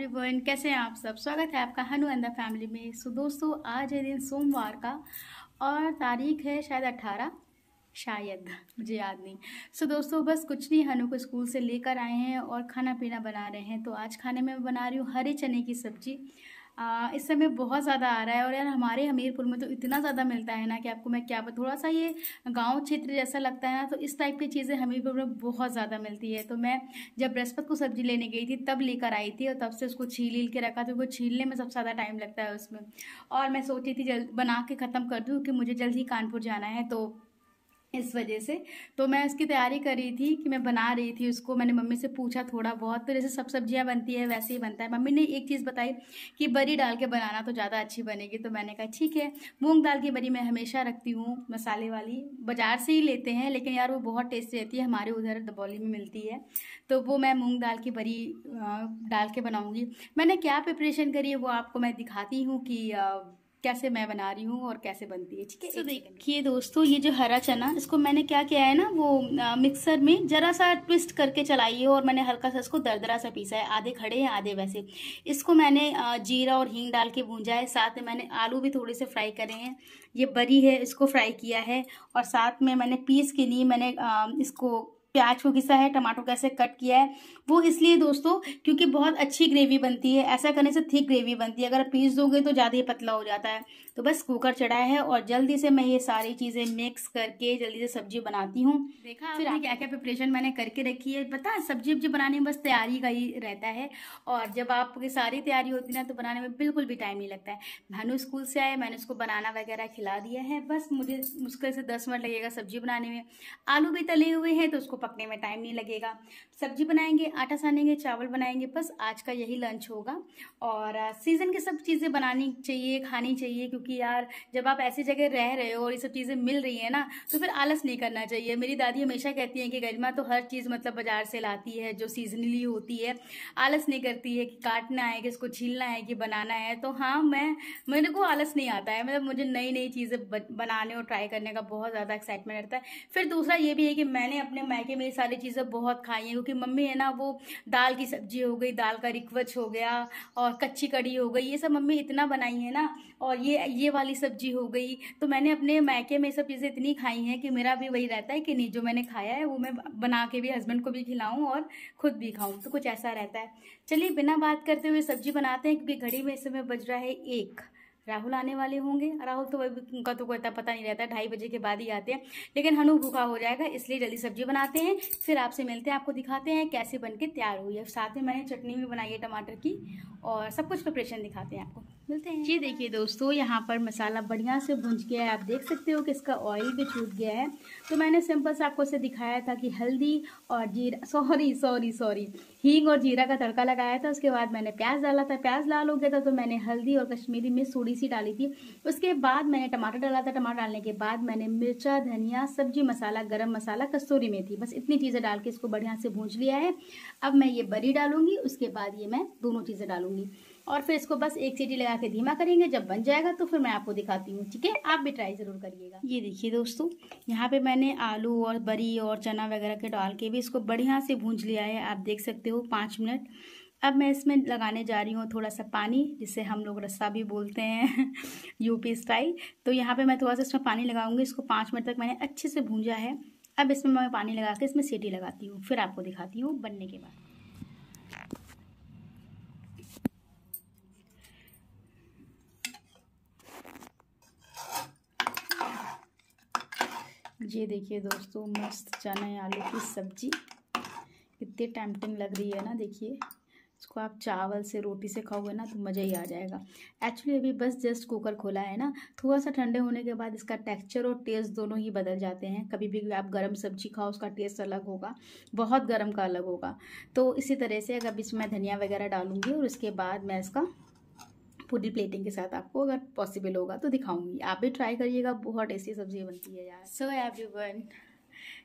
everyone कैसे हैं आप सब स्वागत है आपका हनु एंड द फैमिली में सो दोस्तों आज है दिन सोमवार का और तारीख है शायद अट्ठारह शायद मुझे याद नहीं सो so, दोस्तों बस कुछ नहीं हनु को स्कूल से लेकर आए हैं और खाना पीना बना रहे हैं तो आज खाने में बना रही हूँ हरे चने की सब्ज़ी इस समय बहुत ज़्यादा आ रहा है और यार हमारे हमीरपुर में तो इतना ज़्यादा मिलता है ना कि आपको मैं क्या थोड़ा सा ये गांव क्षेत्र जैसा लगता है ना तो इस टाइप की चीज़ें हमीरपुर में बहुत ज़्यादा मिलती है तो मैं जब बृहस्पत को सब्जी लेने गई थी तब लेकर आई थी और तब से उसको छील हील के रखा था उसको छीलने में सबसे ज़्यादा टाइम लगता है उसमें और मैं सोची थी जल्द बना के ख़त्म कर दूँ कि मुझे जल्द ही कानपुर जाना है तो इस वजह से तो मैं उसकी तैयारी कर रही थी कि मैं बना रही थी उसको मैंने मम्मी से पूछा थोड़ा बहुत तो जैसे सब सब्जियां बनती है वैसे ही बनता है मम्मी ने एक चीज़ बताई कि बरी डाल के बनाना तो ज़्यादा अच्छी बनेगी तो मैंने कहा ठीक है मूंग दाल की बरी मैं हमेशा रखती हूँ मसाले वाली बाज़ार से ही लेते हैं लेकिन यार वो बहुत टेस्टी रहती है हमारे उधर दबौली में मिलती है तो वो मैं मूँग दाल की बरी डाल के बनाऊँगी मैंने क्या प्रिपरेशन करी है वो आपको मैं दिखाती हूँ कि कैसे मैं बना रही हूँ और कैसे बनती है ठीक है तो देखिए दोस्तों ये जो हरा चना इसको मैंने क्या किया है ना वो आ, मिक्सर में जरा सा ट्विस्ट करके चलाई है और मैंने हल्का सा इसको दरदरा सा पीसा है आधे खड़े हैं आधे वैसे इसको मैंने आ, जीरा और हींग डाल के भूंजा है साथ में मैंने आलू भी थोड़े से फ्राई करे हैं ये बरी है इसको फ्राई किया है और साथ में मैंने पीस के लिए मैंने आ, इसको प्याज को घिसा है टमाटो कैसे कट किया है वो इसलिए दोस्तों क्योंकि बहुत अच्छी ग्रेवी बनती है ऐसा करने से थिक ग्रेवी बनती है अगर पीस दोगे तो ज़्यादा ही पतला हो जाता है तो बस कुकर चढ़ाया है और जल्दी से मैं ये सारी चीज़ें मिक्स करके जल्दी से सब्जी बनाती हूँ देखा फिर क्या क्या प्रिपरेशन मैंने करके रखी है पता है सब्जी वब्जी बनाने में बस तैयारी का ही रहता है और जब आपकी सारी तैयारी होती है ना तो बनाने में बिल्कुल भी टाइम नहीं लगता है मैंने स्कूल से आए मैंने उसको बनाना वगैरह खिला दिया है बस मुझे मुश्किल से दस मिनट लगेगा सब्जी बनाने में आलू भी तले हुए हैं तो उसको पकने में टाइम नहीं लगेगा सब्जी बनाएंगे आटा सानेंगे चावल बनाएंगे बस आज का यही लंच होगा और सीज़न की सब चीज़ें बनानी चाहिए खानी चाहिए क्योंकि यार जब आप ऐसी जगह रह रहे हो और ये सब चीज़ें मिल रही हैं ना तो फिर आलस नहीं करना चाहिए मेरी दादी हमेशा कहती हैं कि गरिमा तो हर चीज़ मतलब बाज़ार से लाती है जो सीजनली होती है आलस नहीं करती है कि काटना है कि इसको छीलना है कि बनाना है तो हाँ मैं मेरे को आलस नहीं आता है मतलब मुझे नई नई चीज़ें बनाने और ट्राई करने का बहुत ज़्यादा एक्साइटमेंट रहता है फिर दूसरा ये भी है कि मैंने अपने मैके ने मैंने सारी चीज़ें बहुत खाई हैं क्योंकि मम्मी है ना वो दाल की सब्जी हो गई दाल का रिकवच हो गया और कच्ची कड़ी हो गई ये सब मम्मी इतना बनाई है ना और ये ये वाली सब्जी हो गई तो मैंने अपने मैके में सब चीज़ें इतनी खाई हैं कि मेरा भी वही रहता है कि नहीं जो मैंने खाया है वो मैं बना के भी हस्बैंड को भी खिलाऊँ और खुद भी खाऊँ तो कुछ ऐसा रहता है चलिए बिना बात करते हुए सब्जी बनाते हैं क्योंकि घड़ी में इस समय बज रहा है एक राहुल आने वाले होंगे राहुल तो उनका तो कोई पता नहीं रहता ढाई बजे के बाद ही आते हैं लेकिन हनु भूखा हो जाएगा इसलिए जल्दी सब्जी बनाते हैं फिर आपसे मिलते हैं आपको दिखाते हैं कैसे बन के तैयार हुई है साथ में मैंने चटनी भी बनाई है टमाटर की और सब कुछ प्रिपरेशन दिखाते हैं आपको मिलते हैं जी देखिए दोस्तों यहाँ पर मसाला बढ़िया से भूंज गया है आप देख सकते हो कि इसका ऑयल भी छूट गया है तो मैंने सिंपल से आपको इसे दिखाया था कि हल्दी और जीरा सॉरी सॉरी सॉरी हींग और जीरा का तड़का लगाया था उसके बाद मैंने प्याज डाला था प्याज लाल हो गया था तो मैंने हल्दी और कश्मीरी मिर्च थोड़ी सी डाली थी उसके बाद मैंने टमाटर डाला था टमाटर डालने के बाद मैंने मिर्चा धनिया सब्जी मसाला गर्म मसाला कस्तूरी मेथी बस इतनी चीज़ें डाल के इसको बढ़िया से भूज लिया है अब मैं ये बरी डालूंगी उसके बाद ये मैं दोनों चीज़ें डालूंगी और फिर इसको बस एक सीटी लगा के धीमा करेंगे जब बन जाएगा तो फिर मैं आपको दिखाती हूँ ठीक है आप भी ट्राई ज़रूर करिएगा ये देखिए दोस्तों यहाँ पे मैंने आलू और बरी और चना वगैरह के डाल के भी इसको बढ़िया से भूंज लिया है आप देख सकते हो पाँच मिनट अब मैं इसमें लगाने जा रही हूँ थोड़ा सा पानी जिसे हम लोग रस्सा भी बोलते हैं यूपी स्टाइल तो यहाँ पर मैं थोड़ा सा इसमें पानी लगाऊंगी इसको पाँच मिनट तक मैंने अच्छे से भूंजा है अब इसमें मैं पानी लगा के इसमें सीटी लगाती हूँ फिर आपको दिखाती हूँ बनने के बाद ये देखिए दोस्तों मस्त चना आलू की सब्जी कितनी टैमटिंग लग रही है ना देखिए इसको आप चावल से रोटी से खाओगे ना तो मज़ा ही आ जाएगा एक्चुअली अभी बस जस्ट कुकर खोला है ना थोड़ा सा ठंडे होने के बाद इसका टेक्सचर और टेस्ट दोनों ही बदल जाते हैं कभी भी आप गर्म सब्जी खाओ उसका टेस्ट अलग होगा बहुत गर्म का अलग होगा तो इसी तरह से अगर इसमें धनिया वगैरह डालूंगी और उसके बाद मैं इसका पूरी प्लेटिंग के साथ आपको अगर पॉसिबल होगा तो दिखाऊंगी आप भी ट्राई करिएगा बहुत टेस्टी सब्जी बनती है यार सो एवरी वन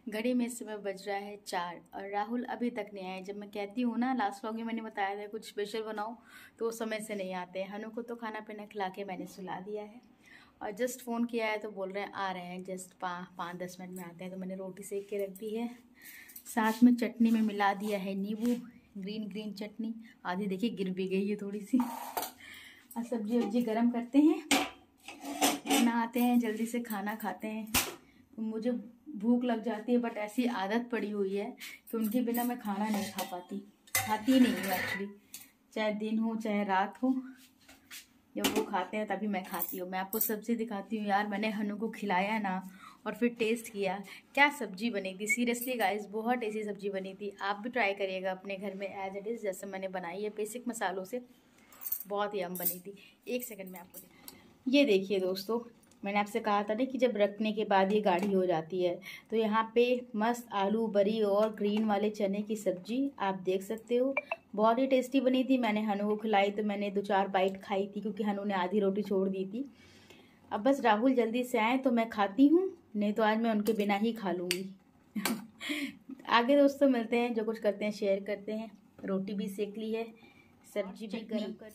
घड़ी में इस समय बज रहा है चार और राहुल अभी तक नहीं आए जब मैं कहती हूँ ना लास्ट व्लॉग में मैंने बताया था कुछ स्पेशल बनाओ तो वो समय से नहीं आते हनु को तो खाना पीना खिला के मैंने सुला दिया है और जस्ट फ़ोन किया है तो बोल रहे हैं आ रहे हैं जस्ट पा पाँच दस मिनट में आते हैं तो मैंने रोटी सेक के रख दी है साथ में चटनी में मिला दिया है नींबू ग्रीन ग्रीन चटनी आधी देखिए गिर भी गई है थोड़ी सी अब सब्जी वब्जी गर्म करते हैं ना आते हैं जल्दी से खाना खाते हैं तो मुझे भूख लग जाती है बट ऐसी आदत पड़ी हुई है कि उनके बिना मैं खाना नहीं खा पाती खाती नहीं हूँ एक्चुअली चाहे दिन हो चाहे रात हो जब वो खाते हैं तभी मैं खाती हूँ मैं आपको सब्ज़ी दिखाती हूँ यार मैंने हनु को खिलाया ना और फिर टेस्ट किया क्या सब्ज़ी बनी थी सीरियसली गाइस बहुत टेस्टी सब्ज़ी बनी थी आप भी ट्राई करिएगा अपने घर में एज इट इज़ जैसे मैंने बनाई है बेसिक मसालों से बहुत ही अम बनी थी एक सेकंड में आपको ये देखिए दोस्तों मैंने आपसे कहा था ना कि जब रखने के बाद ये गाढ़ी हो जाती है तो यहाँ पे मस्त आलू बरी और ग्रीन वाले चने की सब्जी आप देख सकते हो बहुत ही टेस्टी बनी थी मैंने हनु को खिलाई तो मैंने दो चार बाइट खाई थी क्योंकि हनु ने आधी रोटी छोड़ दी थी अब बस राहुल जल्दी से आए तो मैं खाती हूँ नहीं तो आज मैं उनके बिना ही खा लूँगी आगे दोस्तों मिलते हैं जो कुछ करते हैं शेयर करते हैं रोटी भी सेक ली है सब्जी भी गर्म कर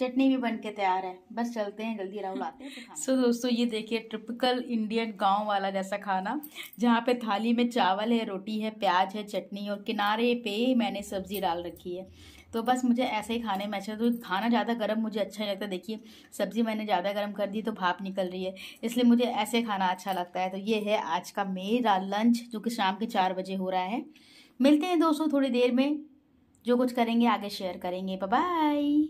चटनी भी बन के तैयार है बस चलते हैं जल्दी राहुल आते हैं सो so, दोस्तों ये देखिए ट्रिपिकल इंडियन गांव वाला जैसा खाना जहाँ पे थाली में चावल है रोटी है प्याज है चटनी और किनारे पे मैंने सब्जी डाल रखी है तो बस मुझे ऐसे ही खाने में अच्छा तो खाना ज़्यादा गर्म मुझे अच्छा नहीं लगता देखिए सब्ज़ी मैंने ज़्यादा गर्म कर दी तो भाप निकल रही है इसलिए मुझे ऐसे खाना अच्छा लगता है तो ये है आज का मेरा लंच जो कि शाम के चार बजे हो रहा है मिलते हैं दोस्तों थोड़ी देर में जो कुछ करेंगे आगे शेयर करेंगे बाय